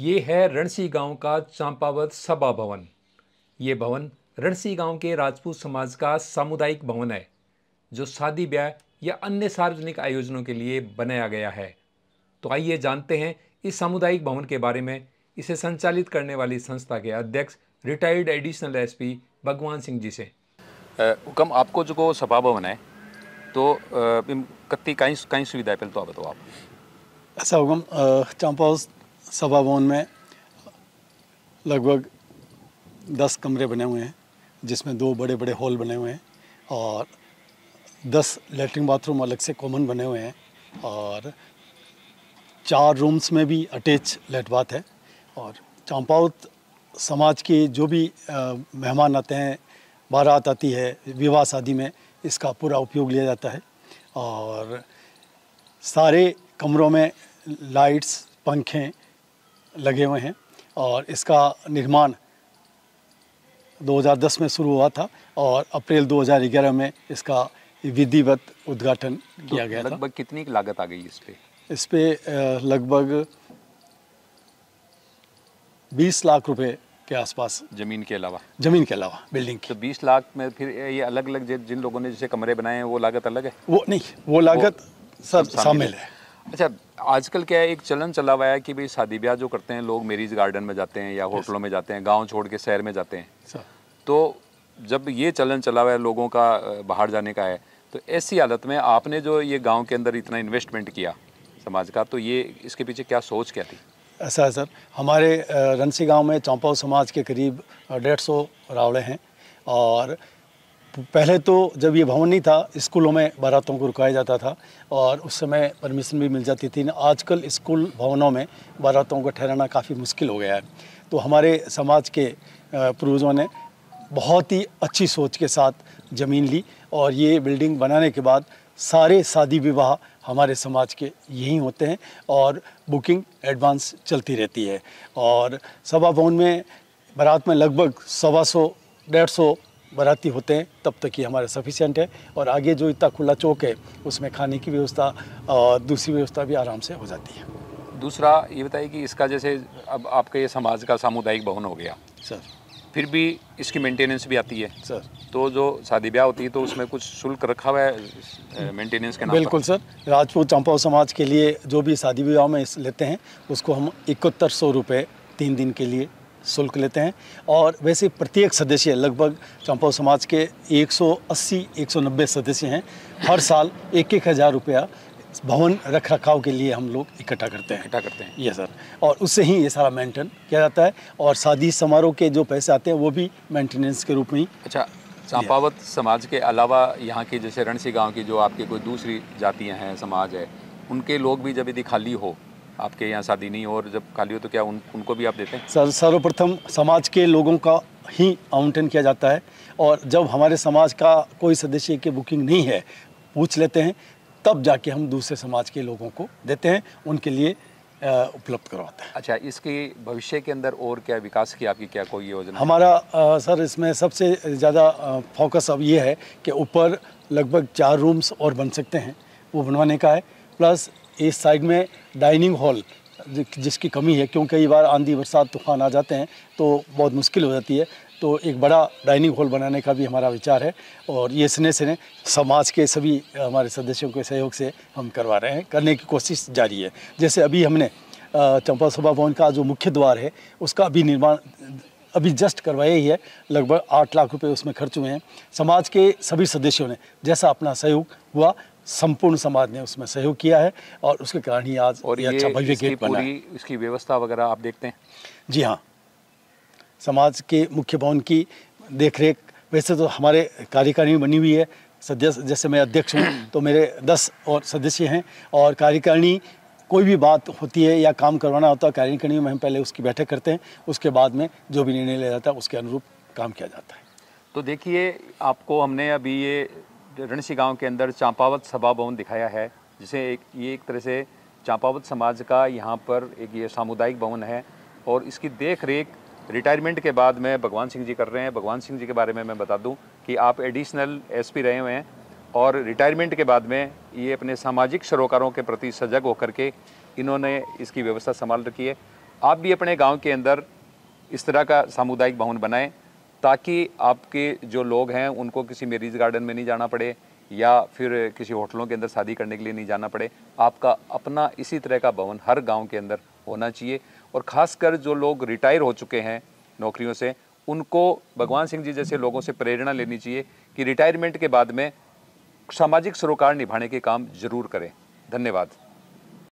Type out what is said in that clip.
ये है रणसी गांव का चांपावत सभा भवन ये भवन रणसी गांव के राजपूत समाज का सामुदायिक भवन है जो शादी ब्याह या अन्य सार्वजनिक आयोजनों के लिए बनाया गया है तो आइए जानते हैं इस सामुदायिक भवन के बारे में इसे संचालित करने वाली संस्था के अध्यक्ष रिटायर्ड एडिशनल एसपी भगवान सिंह जी से हुक्म आपको जो सभा भवन है तो कत्ती कहीं कहीं सुविधा है पहले तो आप बताओ आप ऐसा हुक्म चंपा सभा भवन में लगभग दस कमरे बने हुए हैं जिसमें दो बड़े बड़े हॉल बने हुए हैं और दस लेटरिन बाथरूम अलग से कॉमन बने हुए हैं और चार रूम्स में भी अटैच लेट बाथ है और चंपावत समाज के जो भी मेहमान आते हैं बारात आती है विवाह शादी में इसका पूरा उपयोग लिया जाता है और सारे कमरों में लाइट्स पंखे लगे हुए हैं और इसका निर्माण 2010 में शुरू हुआ था और अप्रैल 2011 में इसका विधिवत उद्घाटन तो किया गया लगभग कितनी लागत आ गई इस पर इस पर लगभग 20 लाख रुपए के आसपास जमीन के अलावा जमीन के अलावा बिल्डिंग की तो 20 लाख में फिर ये अलग अलग जिन लोगों ने जैसे कमरे बनाए हैं वो लागत अलग है वो नहीं वो लागत वो सब शामिल है अच्छा आजकल क्या है एक चलन चला हुआ है कि भाई शादी ब्याह जो करते हैं लोग मेरीज गार्डन में जाते हैं या होटलों में जाते हैं गांव छोड़ के शहर में जाते हैं तो जब ये चलन चला हुआ है लोगों का बाहर जाने का है तो ऐसी हालत में आपने जो ये गांव के अंदर इतना इन्वेस्टमेंट किया समाज का तो ये इसके पीछे क्या सोच क्या थी ऐसा है सर हमारे रनसी गांव में चौंपाव समाज के करीब डेढ़ सौ रावड़े हैं और पहले तो जब ये भवन नहीं था स्कूलों में बारातों को रुकाया जाता था और उस समय परमिशन भी मिल जाती थी आजकल स्कूल भवनों में बारातों को ठहराना काफ़ी मुश्किल हो गया है तो हमारे समाज के पूर्वजों ने बहुत ही अच्छी सोच के साथ ज़मीन ली और ये बिल्डिंग बनाने के बाद सारे शादी विवाह हमारे समाज के यही होते हैं और बुकिंग एडवांस चलती रहती है और सभा भवन में बारात में लगभग सवा सौ डेढ़ सौ बराती होते हैं तब तक ये हमारा सफिशियंट है और आगे जो इतना खुला चौक है उसमें खाने की व्यवस्था और दूसरी व्यवस्था भी आराम से हो जाती है दूसरा ये बताइए कि इसका जैसे अब आपका ये समाज का सामुदायिक भवन हो गया सर फिर भी इसकी मेंटेनेंस भी आती है सर तो जो शादी ब्याह होती है तो उसमें कुछ शुल्क रखा हुआ है मेंटेनेंस के नाम बिल्कुल सर राजपूत चंपाव समाज के लिए जो भी शादी ब्याह में लेते हैं उसको हम इकहत्तर सौ रुपये तीन दिन के लिए शुल्क लेते हैं और वैसे प्रत्येक सदस्य लगभग चंपाव समाज के 180 190 सदस्य हैं हर साल एक एक हज़ार रुपया भवन रख रखाव के लिए हम लोग इकट्ठा करते हैं इकट्ठा करते हैं ये सर और उससे ही ये सारा मेंटेन किया जाता है और शादी समारोह के जो पैसे आते हैं वो भी मेंटेनेंस के रूप में ही अच्छा चंपावत समाज के अलावा यहाँ के जैसे रणसी गाँव की जो आपकी कोई दूसरी जातियाँ हैं समाज है उनके लोग भी जब यदि खाली हो आपके यहाँ शादी नहीं और जब खाली हो तो क्या उन, उनको भी आप देते हैं सर सर्वप्रथम समाज के लोगों का ही आवंटन किया जाता है और जब हमारे समाज का कोई सदस्य की बुकिंग नहीं है पूछ लेते हैं तब जाके हम दूसरे समाज के लोगों को देते हैं उनके लिए उपलब्ध करवाते हैं अच्छा इसके भविष्य के अंदर और क्या विकास की आपकी क्या कोई योजना हमारा आ, सर इसमें सबसे ज़्यादा फोकस अब ये है कि ऊपर लगभग चार रूम्स और बन सकते हैं वो बनवाने का है प्लस इस साइड में डाइनिंग हॉल जिसकी कमी है क्योंकि कई बार आंधी बरसात तूफान आ जाते हैं तो बहुत मुश्किल हो जाती है तो एक बड़ा डाइनिंग हॉल बनाने का भी हमारा विचार है और ये स्ने स्ने समाज के सभी हमारे सदस्यों के सहयोग से हम करवा रहे हैं करने की कोशिश जारी है जैसे अभी हमने चंपा सभा भवन का जो मुख्य द्वार है उसका अभी निर्माण अभी जस्ट करवाया ही है लगभग आठ लाख रुपए उसमें खर्च हुए हैं समाज के सभी सदस्यों ने जैसा अपना सहयोग हुआ संपूर्ण समाज ने उसमें सहयोग किया है और उसके कारण ही आज और ये, अच्छा भव्य गेट बना है इसकी व्यवस्था वगैरह आप देखते हैं जी हाँ समाज के मुख्य भवन की देखरेख वैसे तो हमारे कार्यकारिणी बनी हुई है सदस्य जैसे मैं अध्यक्ष हूँ तो मेरे दस और सदस्य हैं और कार्यकारिणी कोई भी बात होती है या काम करवाना होता है कार्यकारिणी में हम पहले उसकी बैठक करते हैं उसके बाद में जो भी निर्णय लिया जाता है उसके अनुरूप काम किया जाता है तो देखिए आपको हमने अभी ये रणसी गांव के अंदर चांपावत सभा भवन दिखाया है जिसे एक ये एक तरह से चांपावत समाज का यहाँ पर एक ये सामुदायिक भवन है और इसकी देख रेख रिटायरमेंट के बाद में भगवान सिंह जी कर रहे हैं भगवान सिंह जी के बारे में मैं बता दूं कि आप एडिशनल एसपी रहे हुए हैं और रिटायरमेंट के बाद में ये अपने सामाजिक सरोकारों के प्रति सजग होकर के इन्होंने इसकी व्यवस्था संभाल रखी है आप भी अपने गाँव के अंदर इस तरह का सामुदायिक भवन बनाएँ ताकि आपके जो लोग हैं उनको किसी मेरीज गार्डन में नहीं जाना पड़े या फिर किसी होटलों के अंदर शादी करने के लिए नहीं जाना पड़े आपका अपना इसी तरह का भवन हर गांव के अंदर होना चाहिए और ख़ासकर जो लोग रिटायर हो चुके हैं नौकरियों से उनको भगवान सिंह जी जैसे लोगों से प्रेरणा लेनी चाहिए कि रिटायरमेंट के बाद में सामाजिक सरोकार निभाने के काम जरूर करें धन्यवाद